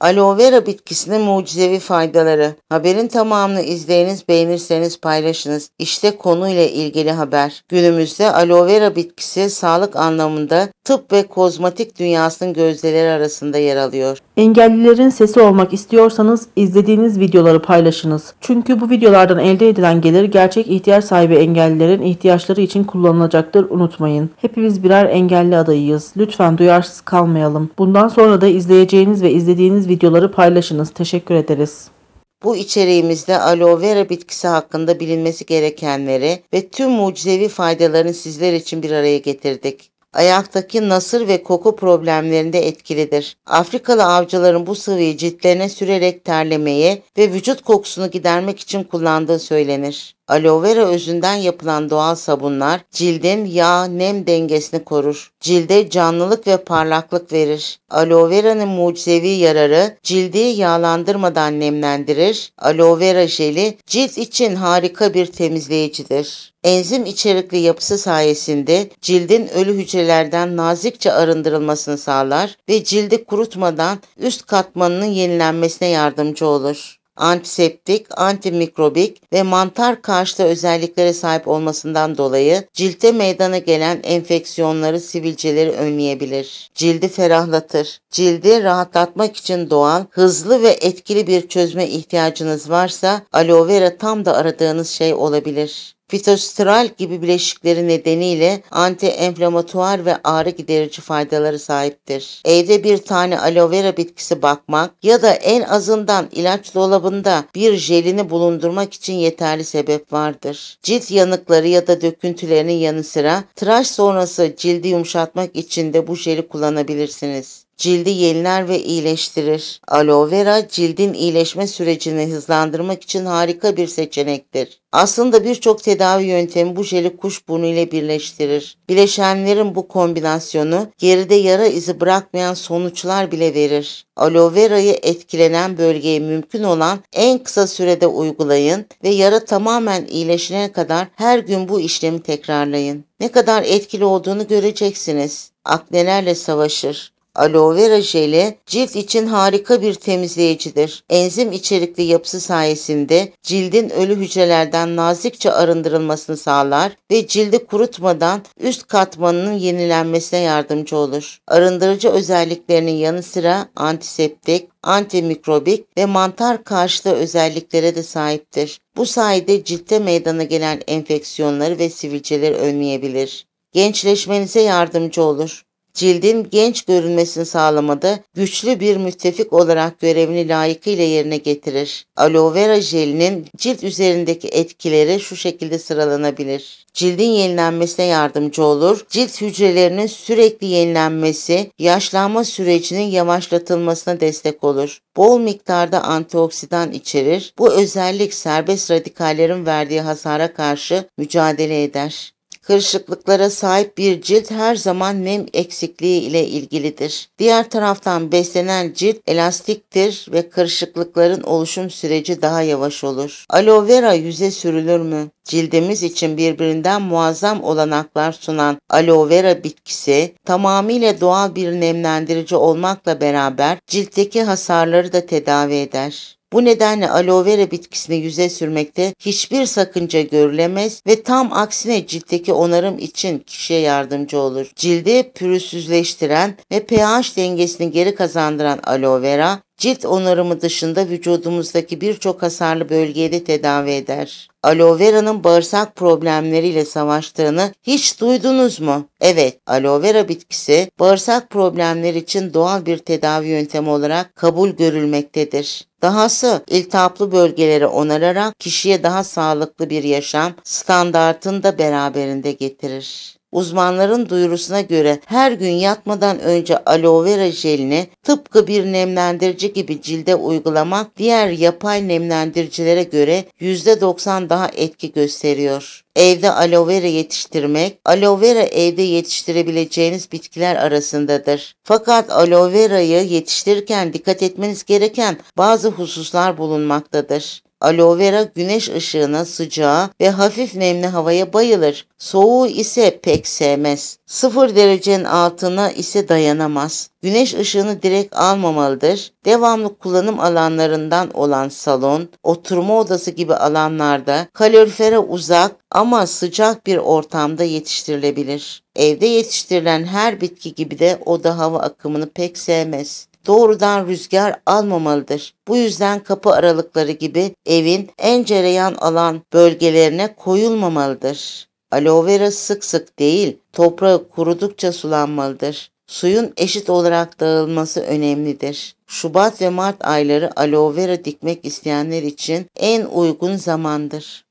Aloe vera bitkisinin mucizevi faydaları. Haberin tamamını izleyiniz, beğenirseniz paylaşınız. İşte konuyla ilgili haber. Günümüzde aloe vera bitkisi sağlık anlamında tıp ve kozmetik dünyasının gözdeleri arasında yer alıyor. Engellilerin sesi olmak istiyorsanız izlediğiniz videoları paylaşınız. Çünkü bu videolardan elde edilen gelir gerçek ihtiyaç sahibi engellilerin ihtiyaçları için kullanılacaktır unutmayın. Hepimiz birer engelli adayıyız. Lütfen duyarsız kalmayalım. Bundan sonra da izleyeceğiniz ve izlediğiniz videoları paylaşınız. Teşekkür ederiz. Bu içeriğimizde aloe vera bitkisi hakkında bilinmesi gerekenleri ve tüm mucizevi faydalarını sizler için bir araya getirdik. Ayaktaki nasır ve koku problemlerinde etkilidir. Afrikalı avcıların bu sıvıyı ciltlerine sürerek terlemeye ve vücut kokusunu gidermek için kullandığı söylenir. Aloe vera özünden yapılan doğal sabunlar cildin yağ nem dengesini korur. Cilde canlılık ve parlaklık verir. Aloe vera'nın mucizevi yararı cildi yağlandırmadan nemlendirir. Aloe vera jeli cilt için harika bir temizleyicidir. Enzim içerikli yapısı sayesinde cildin ölü hücrelerden nazikçe arındırılmasını sağlar ve cildi kurutmadan üst katmanının yenilenmesine yardımcı olur antiseptik, antimikrobik ve mantar karşıtı özelliklere sahip olmasından dolayı cilde meydana gelen enfeksiyonları, sivilceleri önleyebilir. Cildi ferahlatır. Cildi rahatlatmak için doğal, hızlı ve etkili bir çözme ihtiyacınız varsa aloe vera tam da aradığınız şey olabilir. Fitosteral gibi bileşikleri nedeniyle anti-enflamatuar ve ağrı giderici faydaları sahiptir. Evde bir tane aloe vera bitkisi bakmak ya da en azından ilaç dolabında bir jelini bulundurmak için yeterli sebep vardır. Cilt yanıkları ya da döküntülerinin yanı sıra tıraş sonrası cildi yumuşatmak için de bu jeli kullanabilirsiniz cildi yeniler ve iyileştirir. Aloe vera cildin iyileşme sürecini hızlandırmak için harika bir seçenektir. Aslında birçok tedavi yöntemi bu jeli kuş burnu ile birleştirir. Bileşenlerin bu kombinasyonu geride yara izi bırakmayan sonuçlar bile verir. Aloe verayı etkilenen bölgeye mümkün olan en kısa sürede uygulayın ve yara tamamen iyileşene kadar her gün bu işlemi tekrarlayın. Ne kadar etkili olduğunu göreceksiniz. Aknelerle savaşır aloe vera jeli cilt için harika bir temizleyicidir. Enzim içerikli yapısı sayesinde cildin ölü hücrelerden nazikçe arındırılmasını sağlar ve cildi kurutmadan üst katmanının yenilenmesine yardımcı olur. Arındırıcı özelliklerinin yanı sıra antiseptik, antimikrobik ve mantar karşıtı özelliklere de sahiptir. Bu sayede ciltte meydana gelen enfeksiyonları ve sivilceleri önleyebilir. Gençleşmenize yardımcı olur cildin genç görünmesini sağlamada güçlü bir müttefik olarak görevini layıkıyla yerine getirir. Aloe vera jelinin cilt üzerindeki etkileri şu şekilde sıralanabilir. Cildin yenilenmesine yardımcı olur. Cilt hücrelerinin sürekli yenilenmesi, yaşlanma sürecinin yavaşlatılmasına destek olur. Bol miktarda antioksidan içerir. Bu özellik serbest radikallerin verdiği hasara karşı mücadele eder. Kırışıklıklara sahip bir cilt her zaman nem eksikliği ile ilgilidir. Diğer taraftan beslenen cilt elastiktir ve kırışıklıkların oluşum süreci daha yavaş olur. Aloe vera yüze sürülür mü? Cildimiz için birbirinden muazzam olanaklar sunan aloe vera bitkisi tamamıyla doğal bir nemlendirici olmakla beraber ciltteki hasarları da tedavi eder. Bu nedenle aloe vera bitkisini yüze sürmekte hiçbir sakınca görülemez ve tam aksine ciltteki onarım için kişiye yardımcı olur. Cildi pürüzsüzleştiren ve pH dengesini geri kazandıran aloe vera Cilt onarımı dışında vücudumuzdaki birçok hasarlı bölgeyi de tedavi eder. Aloe vera'nın bağırsak problemleriyle savaştığını hiç duydunuz mu? Evet, aloe vera bitkisi bağırsak problemleri için doğal bir tedavi yöntemi olarak kabul görülmektedir. Dahası iltihaplı bölgeleri onararak kişiye daha sağlıklı bir yaşam standartını da beraberinde getirir. Uzmanların duyurusuna göre her gün yatmadan önce aloe vera jelini tıpkı bir nemlendirici gibi cilde uygulamak diğer yapay nemlendiricilere göre %90 daha etki gösteriyor. Evde aloe vera yetiştirmek, aloe vera evde yetiştirebileceğiniz bitkiler arasındadır. Fakat aloe verayı yetiştirirken dikkat etmeniz gereken bazı hususlar bulunmaktadır. Aloe vera güneş ışığına, sıcağa ve hafif nemli havaya bayılır. Soğuğu ise pek sevmez. Sıfır derecenin altına ise dayanamaz. Güneş ışığını direkt almamalıdır. Devamlı kullanım alanlarından olan salon, oturma odası gibi alanlarda kalorifere uzak ama sıcak bir ortamda yetiştirilebilir. Evde yetiştirilen her bitki gibi de oda hava akımını pek sevmez doğrudan rüzgar almamalıdır. Bu yüzden kapı aralıkları gibi evin en cereyan alan bölgelerine koyulmamalıdır. Aloe vera sık sık değil, toprağı kurudukça sulanmalıdır. Suyun eşit olarak dağılması önemlidir. Şubat ve Mart ayları aloe vera dikmek isteyenler için en uygun zamandır.